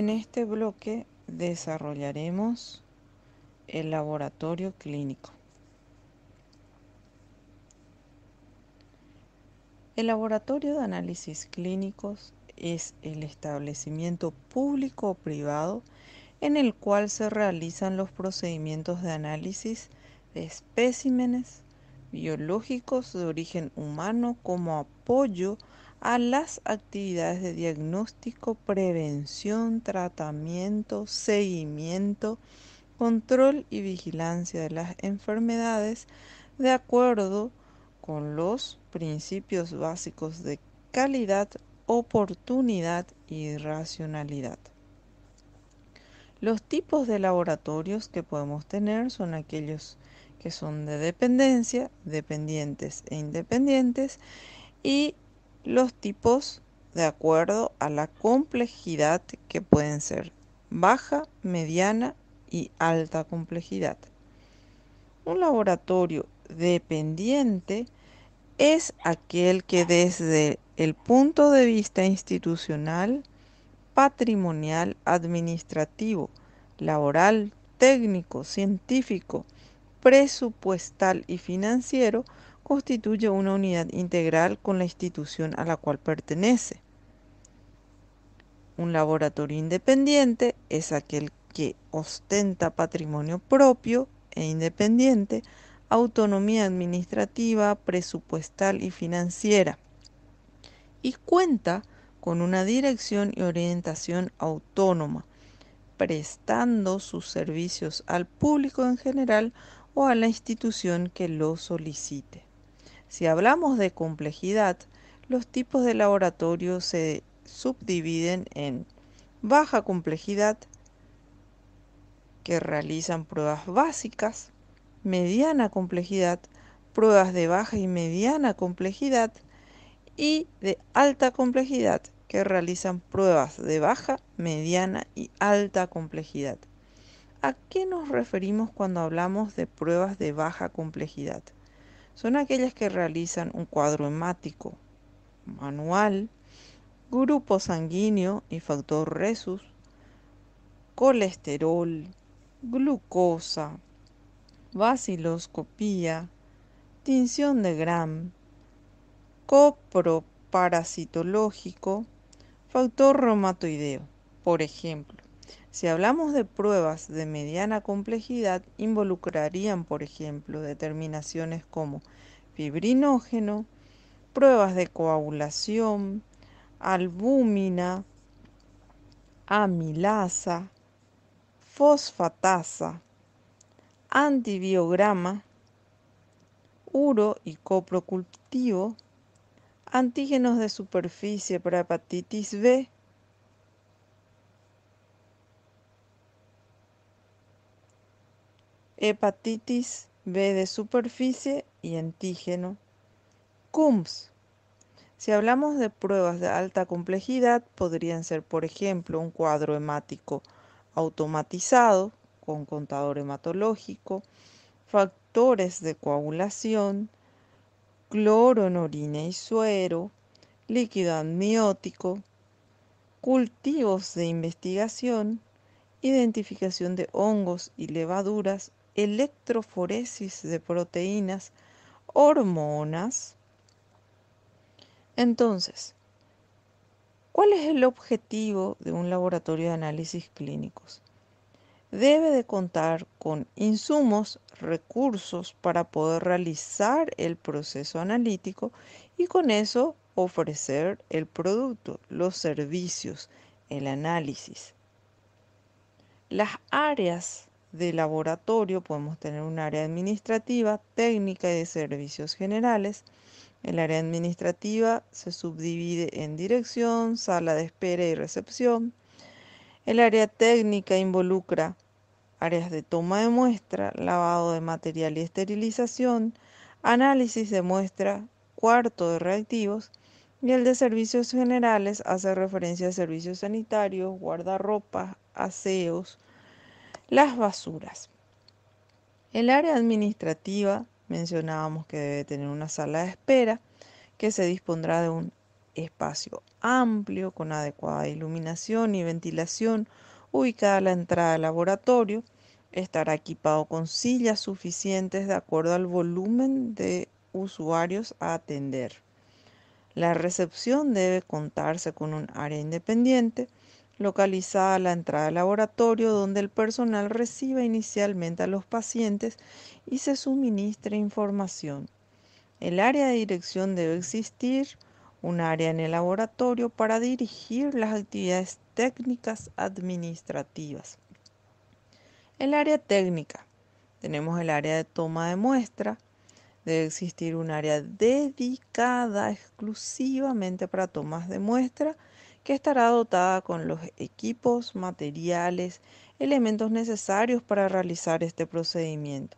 En este bloque desarrollaremos el laboratorio clínico. El laboratorio de análisis clínicos es el establecimiento público o privado en el cual se realizan los procedimientos de análisis de especímenes biológicos de origen humano como apoyo a las actividades de diagnóstico, prevención, tratamiento, seguimiento, control y vigilancia de las enfermedades de acuerdo con los principios básicos de calidad, oportunidad y racionalidad. Los tipos de laboratorios que podemos tener son aquellos que son de dependencia, dependientes e independientes y los tipos de acuerdo a la complejidad que pueden ser baja, mediana y alta complejidad. Un laboratorio dependiente es aquel que desde el punto de vista institucional, patrimonial, administrativo, laboral, técnico, científico, presupuestal y financiero constituye una unidad integral con la institución a la cual pertenece. Un laboratorio independiente es aquel que ostenta patrimonio propio e independiente, autonomía administrativa, presupuestal y financiera, y cuenta con una dirección y orientación autónoma, prestando sus servicios al público en general o a la institución que lo solicite. Si hablamos de complejidad, los tipos de laboratorio se subdividen en baja complejidad, que realizan pruebas básicas, mediana complejidad, pruebas de baja y mediana complejidad y de alta complejidad, que realizan pruebas de baja, mediana y alta complejidad. ¿A qué nos referimos cuando hablamos de pruebas de baja complejidad? son aquellas que realizan un cuadro hemático manual, grupo sanguíneo y factor resus, colesterol, glucosa, vaciloscopía, tinción de Gram, coproparasitológico, factor reumatoideo, por ejemplo. Si hablamos de pruebas de mediana complejidad, involucrarían, por ejemplo, determinaciones como fibrinógeno, pruebas de coagulación, albúmina, amilasa, fosfatasa, antibiograma, uro y coprocultivo, antígenos de superficie para hepatitis B, hepatitis B de superficie y antígeno. CUMS. Si hablamos de pruebas de alta complejidad, podrían ser, por ejemplo, un cuadro hemático automatizado con contador hematológico, factores de coagulación, cloro en orina y suero, líquido amniótico, cultivos de investigación, identificación de hongos y levaduras electroforesis de proteínas, hormonas. Entonces, ¿cuál es el objetivo de un laboratorio de análisis clínicos? Debe de contar con insumos, recursos para poder realizar el proceso analítico y con eso ofrecer el producto, los servicios, el análisis. Las áreas de laboratorio, podemos tener un área administrativa, técnica y de servicios generales. El área administrativa se subdivide en dirección, sala de espera y recepción. El área técnica involucra áreas de toma de muestra, lavado de material y esterilización, análisis de muestra, cuarto de reactivos y el de servicios generales hace referencia a servicios sanitarios, guardarropas, aseos, las basuras. El área administrativa mencionábamos que debe tener una sala de espera que se dispondrá de un espacio amplio con adecuada iluminación y ventilación ubicada a la entrada del laboratorio. Estará equipado con sillas suficientes de acuerdo al volumen de usuarios a atender. La recepción debe contarse con un área independiente localizada a la entrada del laboratorio donde el personal recibe inicialmente a los pacientes y se suministra información. El área de dirección debe existir, un área en el laboratorio para dirigir las actividades técnicas administrativas. El área técnica. Tenemos el área de toma de muestra. Debe existir un área dedicada exclusivamente para tomas de muestra que estará dotada con los equipos, materiales, elementos necesarios para realizar este procedimiento.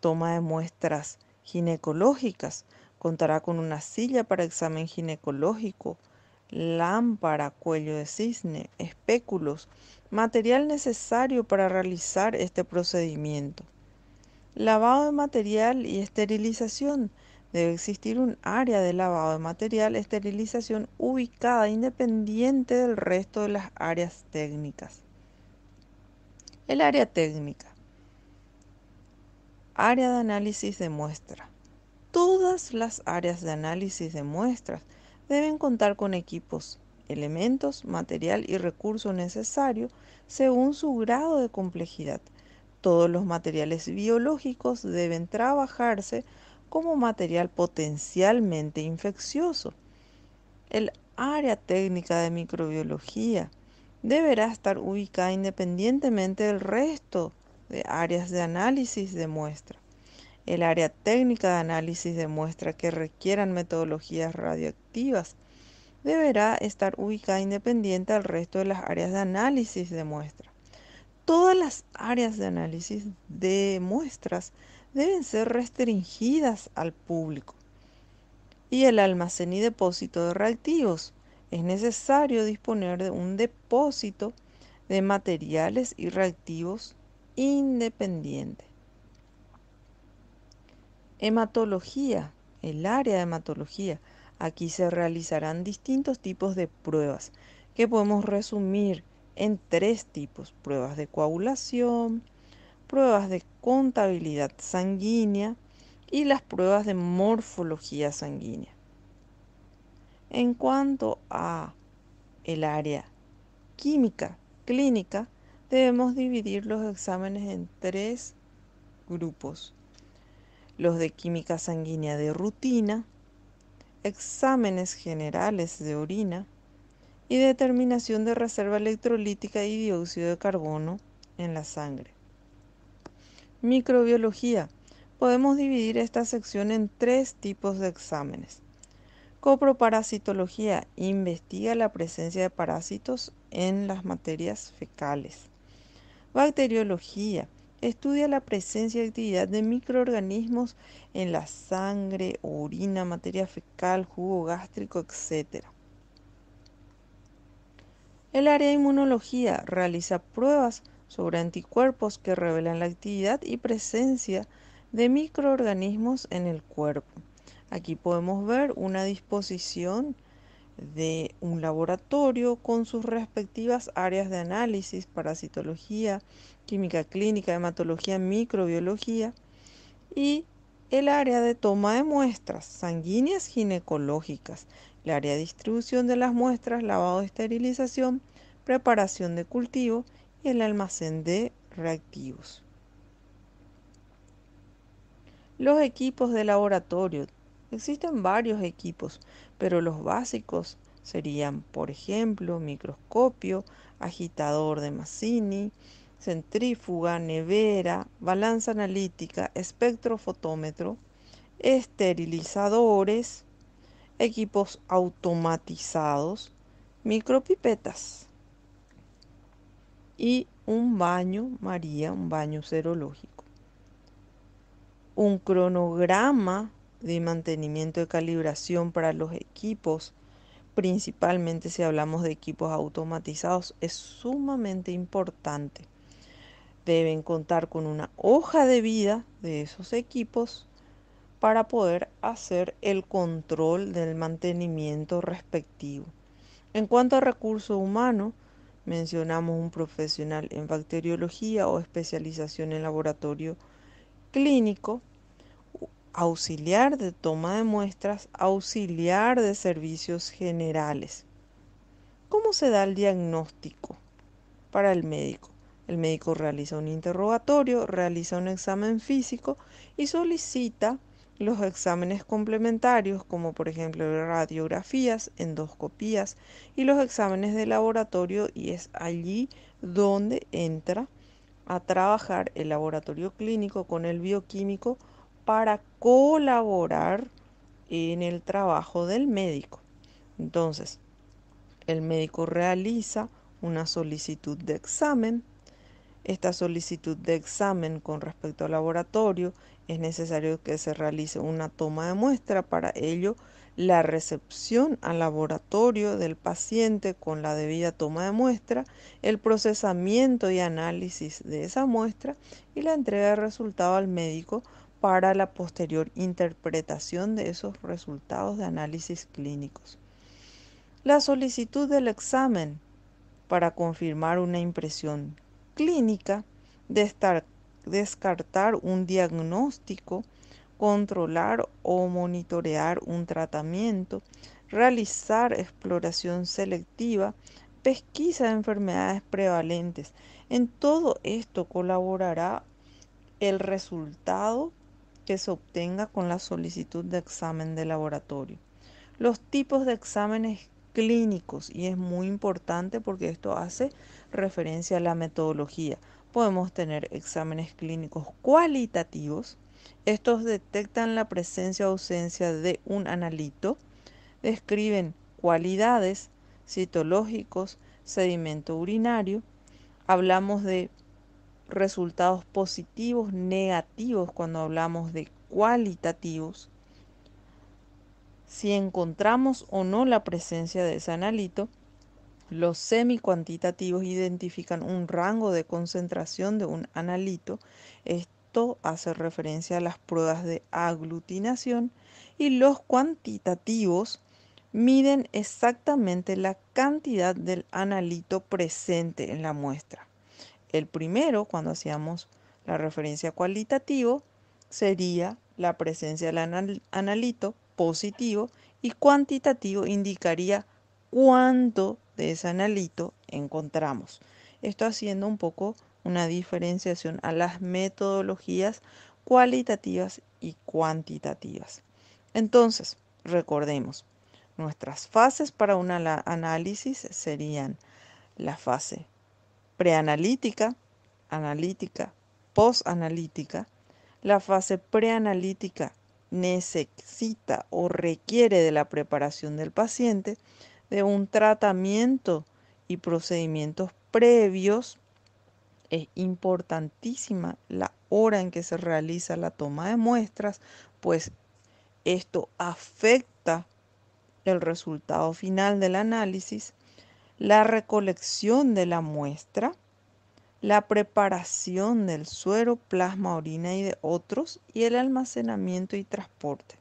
Toma de muestras ginecológicas. Contará con una silla para examen ginecológico, lámpara, cuello de cisne, espéculos, material necesario para realizar este procedimiento. Lavado de material y esterilización Debe existir un área de lavado de material, esterilización ubicada independiente del resto de las áreas técnicas. El área técnica. Área de análisis de muestra. Todas las áreas de análisis de muestras deben contar con equipos, elementos, material y recurso necesario según su grado de complejidad. Todos los materiales biológicos deben trabajarse como material potencialmente infeccioso. El área técnica de microbiología deberá estar ubicada independientemente del resto de áreas de análisis de muestra. El área técnica de análisis de muestra que requieran metodologías radioactivas deberá estar ubicada independiente al resto de las áreas de análisis de muestra. Todas las áreas de análisis de muestras deben ser restringidas al público. Y el almacén y depósito de reactivos. Es necesario disponer de un depósito de materiales y reactivos independiente. Hematología, el área de hematología. Aquí se realizarán distintos tipos de pruebas que podemos resumir en tres tipos. Pruebas de coagulación, pruebas de contabilidad sanguínea y las pruebas de morfología sanguínea. En cuanto a el área química clínica, debemos dividir los exámenes en tres grupos. Los de química sanguínea de rutina, exámenes generales de orina y determinación de reserva electrolítica y dióxido de carbono en la sangre. Microbiología. Podemos dividir esta sección en tres tipos de exámenes. Coproparasitología. Investiga la presencia de parásitos en las materias fecales. Bacteriología. Estudia la presencia y actividad de microorganismos en la sangre, orina, materia fecal, jugo gástrico, etc. El área de inmunología realiza pruebas sobre anticuerpos que revelan la actividad y presencia de microorganismos en el cuerpo. Aquí podemos ver una disposición de un laboratorio con sus respectivas áreas de análisis, parasitología, química clínica, hematología, microbiología y el área de toma de muestras sanguíneas ginecológicas, el área de distribución de las muestras, lavado, esterilización, preparación de cultivo y el almacén de reactivos. Los equipos de laboratorio. Existen varios equipos, pero los básicos serían, por ejemplo, microscopio, agitador de Mazzini, centrífuga, nevera, balanza analítica, espectrofotómetro, esterilizadores, equipos automatizados, micropipetas y un baño María, un baño serológico. Un cronograma de mantenimiento de calibración para los equipos, principalmente si hablamos de equipos automatizados, es sumamente importante. Deben contar con una hoja de vida de esos equipos para poder hacer el control del mantenimiento respectivo. En cuanto a recursos humanos, Mencionamos un profesional en bacteriología o especialización en laboratorio clínico, auxiliar de toma de muestras, auxiliar de servicios generales. ¿Cómo se da el diagnóstico para el médico? El médico realiza un interrogatorio, realiza un examen físico y solicita los exámenes complementarios, como por ejemplo radiografías, endoscopías y los exámenes de laboratorio, y es allí donde entra a trabajar el laboratorio clínico con el bioquímico para colaborar en el trabajo del médico. Entonces, el médico realiza una solicitud de examen. Esta solicitud de examen con respecto al laboratorio es necesario que se realice una toma de muestra, para ello la recepción al laboratorio del paciente con la debida toma de muestra, el procesamiento y análisis de esa muestra y la entrega de resultado al médico para la posterior interpretación de esos resultados de análisis clínicos. La solicitud del examen para confirmar una impresión clínica de estar descartar un diagnóstico, controlar o monitorear un tratamiento, realizar exploración selectiva, pesquisa de enfermedades prevalentes. En todo esto colaborará el resultado que se obtenga con la solicitud de examen de laboratorio. Los tipos de exámenes clínicos, y es muy importante porque esto hace referencia a la metodología podemos tener exámenes clínicos cualitativos. Estos detectan la presencia o ausencia de un analito, describen cualidades citológicos, sedimento urinario. Hablamos de resultados positivos, negativos cuando hablamos de cualitativos. Si encontramos o no la presencia de ese analito, los semi identifican un rango de concentración de un analito. Esto hace referencia a las pruebas de aglutinación. Y los cuantitativos miden exactamente la cantidad del analito presente en la muestra. El primero, cuando hacíamos la referencia cualitativo, sería la presencia del analito positivo y cuantitativo indicaría cuánto de ese analito encontramos. Esto haciendo un poco una diferenciación a las metodologías cualitativas y cuantitativas. Entonces, recordemos, nuestras fases para un análisis serían la fase preanalítica, analítica, postanalítica. La fase preanalítica necesita o requiere de la preparación del paciente de un tratamiento y procedimientos previos, es importantísima la hora en que se realiza la toma de muestras, pues esto afecta el resultado final del análisis, la recolección de la muestra, la preparación del suero, plasma, orina y de otros, y el almacenamiento y transporte.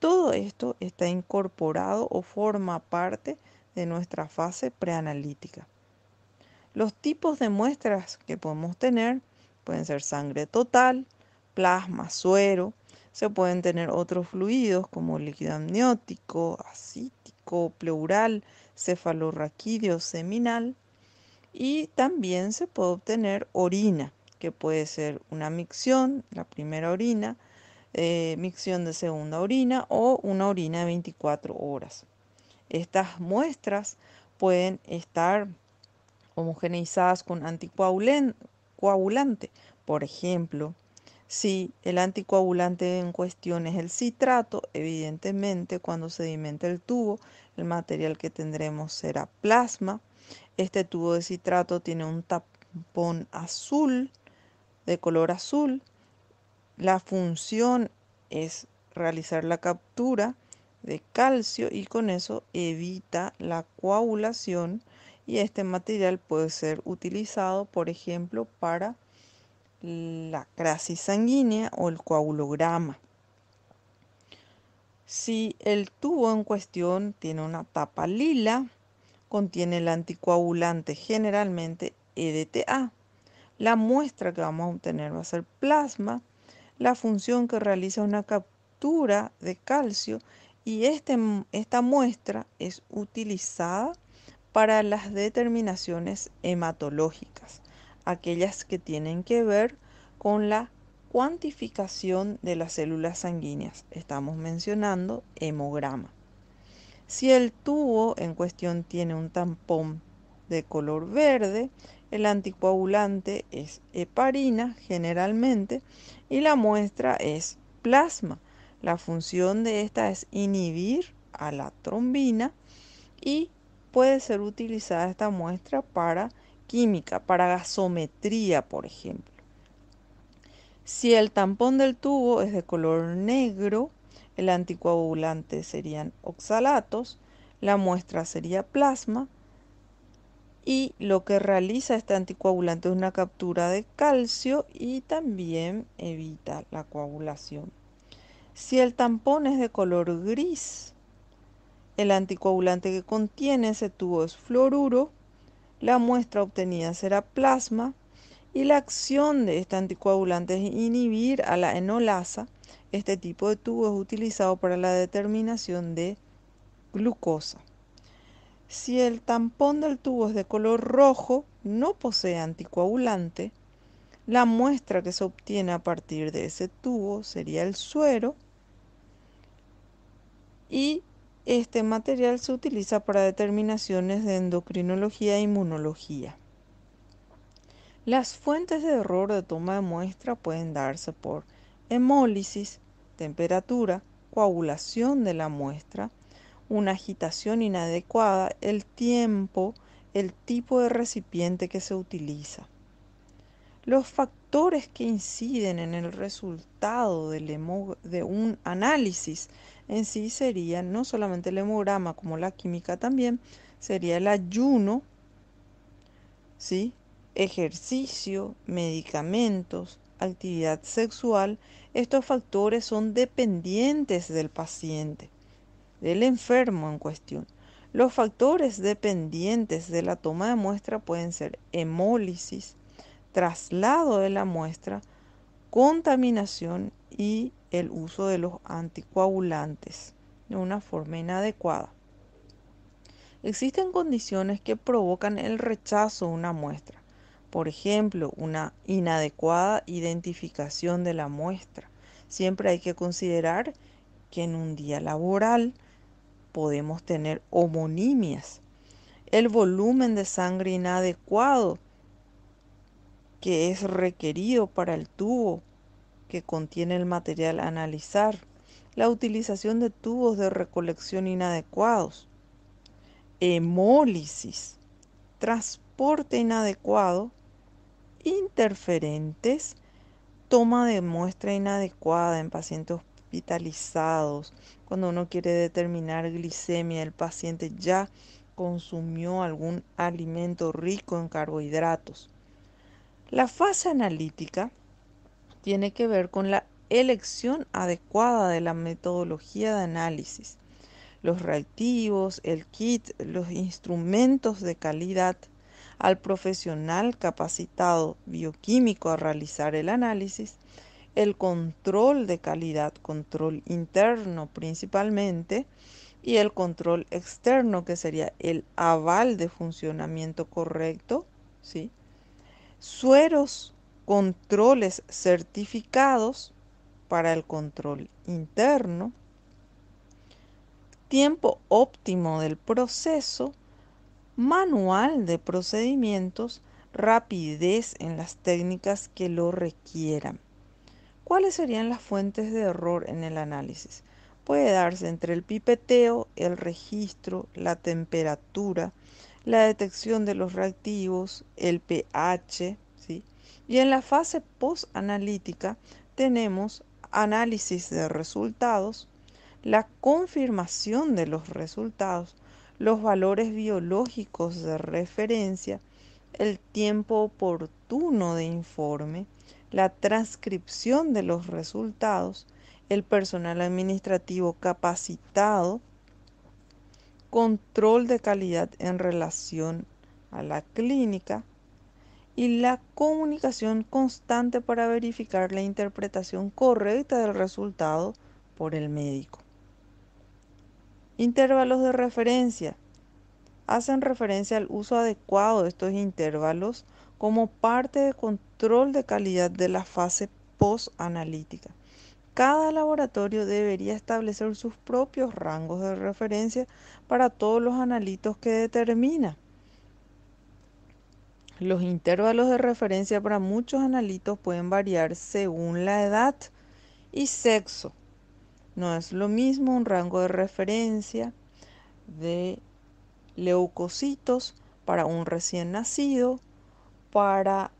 Todo esto está incorporado o forma parte de nuestra fase preanalítica. Los tipos de muestras que podemos tener pueden ser sangre total, plasma, suero, se pueden tener otros fluidos como líquido amniótico, acítico, pleural, cefalorraquídeo, seminal y también se puede obtener orina, que puede ser una micción, la primera orina, eh, micción de segunda orina o una orina de 24 horas. Estas muestras pueden estar homogeneizadas con anticoagulante. Por ejemplo, si el anticoagulante en cuestión es el citrato, evidentemente cuando sedimenta el tubo, el material que tendremos será plasma. Este tubo de citrato tiene un tapón azul, de color azul, la función es realizar la captura de calcio y con eso evita la coagulación y este material puede ser utilizado, por ejemplo, para la crasis sanguínea o el coagulograma. Si el tubo en cuestión tiene una tapa lila, contiene el anticoagulante generalmente EDTA. La muestra que vamos a obtener va a ser plasma la función que realiza una captura de calcio y este, esta muestra es utilizada para las determinaciones hematológicas, aquellas que tienen que ver con la cuantificación de las células sanguíneas. Estamos mencionando hemograma. Si el tubo en cuestión tiene un tampón de color verde, el anticoagulante es heparina generalmente y la muestra es plasma. La función de esta es inhibir a la trombina y puede ser utilizada esta muestra para química, para gasometría, por ejemplo. Si el tampón del tubo es de color negro, el anticoagulante serían oxalatos, la muestra sería plasma y lo que realiza este anticoagulante es una captura de calcio y también evita la coagulación. Si el tampón es de color gris, el anticoagulante que contiene ese tubo es fluoruro, la muestra obtenida será plasma y la acción de este anticoagulante es inhibir a la enolasa. Este tipo de tubo es utilizado para la determinación de glucosa. Si el tampón del tubo es de color rojo, no posee anticoagulante, la muestra que se obtiene a partir de ese tubo sería el suero y este material se utiliza para determinaciones de endocrinología e inmunología. Las fuentes de error de toma de muestra pueden darse por hemólisis, temperatura, coagulación de la muestra, una agitación inadecuada, el tiempo, el tipo de recipiente que se utiliza. Los factores que inciden en el resultado de un análisis en sí serían no solamente el hemograma como la química también, sería el ayuno, ¿sí? ejercicio, medicamentos, actividad sexual. Estos factores son dependientes del paciente del enfermo en cuestión. Los factores dependientes de la toma de muestra pueden ser hemólisis, traslado de la muestra, contaminación y el uso de los anticoagulantes de una forma inadecuada. Existen condiciones que provocan el rechazo de una muestra, por ejemplo, una inadecuada identificación de la muestra. Siempre hay que considerar que en un día laboral podemos tener homonimias. El volumen de sangre inadecuado que es requerido para el tubo que contiene el material a analizar. La utilización de tubos de recolección inadecuados. Hemólisis. Transporte inadecuado. Interferentes. Toma de muestra inadecuada en pacientes vitalizados, cuando uno quiere determinar glicemia, el paciente ya consumió algún alimento rico en carbohidratos. La fase analítica tiene que ver con la elección adecuada de la metodología de análisis, los reactivos, el kit, los instrumentos de calidad, al profesional capacitado bioquímico a realizar el análisis el control de calidad, control interno principalmente, y el control externo, que sería el aval de funcionamiento correcto, ¿sí? Sueros, controles certificados para el control interno, tiempo óptimo del proceso, manual de procedimientos, rapidez en las técnicas que lo requieran. ¿Cuáles serían las fuentes de error en el análisis? Puede darse entre el pipeteo, el registro, la temperatura, la detección de los reactivos, el pH, ¿sí? Y en la fase postanalítica tenemos análisis de resultados, la confirmación de los resultados, los valores biológicos de referencia, el tiempo oportuno de informe, la transcripción de los resultados, el personal administrativo capacitado, control de calidad en relación a la clínica y la comunicación constante para verificar la interpretación correcta del resultado por el médico. Intervalos de referencia. Hacen referencia al uso adecuado de estos intervalos como parte de control de calidad de la fase postanalítica. Cada laboratorio debería establecer sus propios rangos de referencia para todos los analitos que determina. Los intervalos de referencia para muchos analitos pueden variar según la edad y sexo. No es lo mismo un rango de referencia de leucocitos para un recién nacido para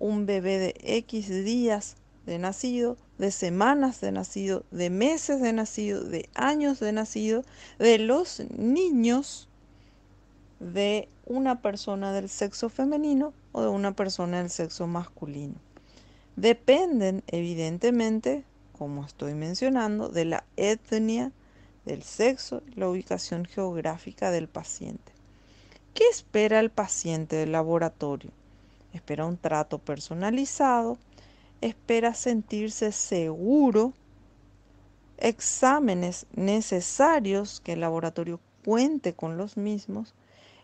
un bebé de X días de nacido, de semanas de nacido, de meses de nacido, de años de nacido, de los niños de una persona del sexo femenino o de una persona del sexo masculino. Dependen, evidentemente, como estoy mencionando, de la etnia, del sexo la ubicación geográfica del paciente. ¿Qué espera el paciente del laboratorio? espera un trato personalizado, espera sentirse seguro, exámenes necesarios que el laboratorio cuente con los mismos,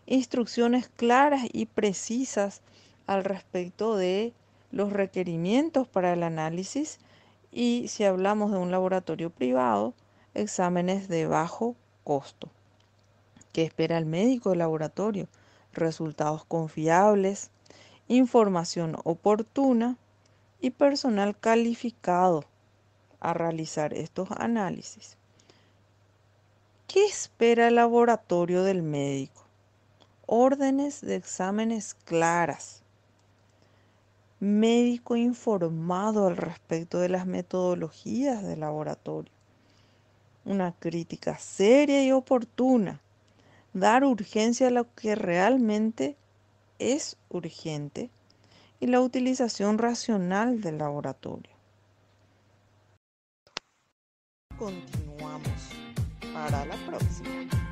instrucciones claras y precisas al respecto de los requerimientos para el análisis y si hablamos de un laboratorio privado, exámenes de bajo costo. ¿Qué espera el médico del laboratorio? Resultados confiables, información oportuna y personal calificado a realizar estos análisis. ¿Qué espera el laboratorio del médico? Órdenes de exámenes claras. Médico informado al respecto de las metodologías del laboratorio. Una crítica seria y oportuna. Dar urgencia a lo que realmente es urgente y la utilización racional del laboratorio. Continuamos para la próxima.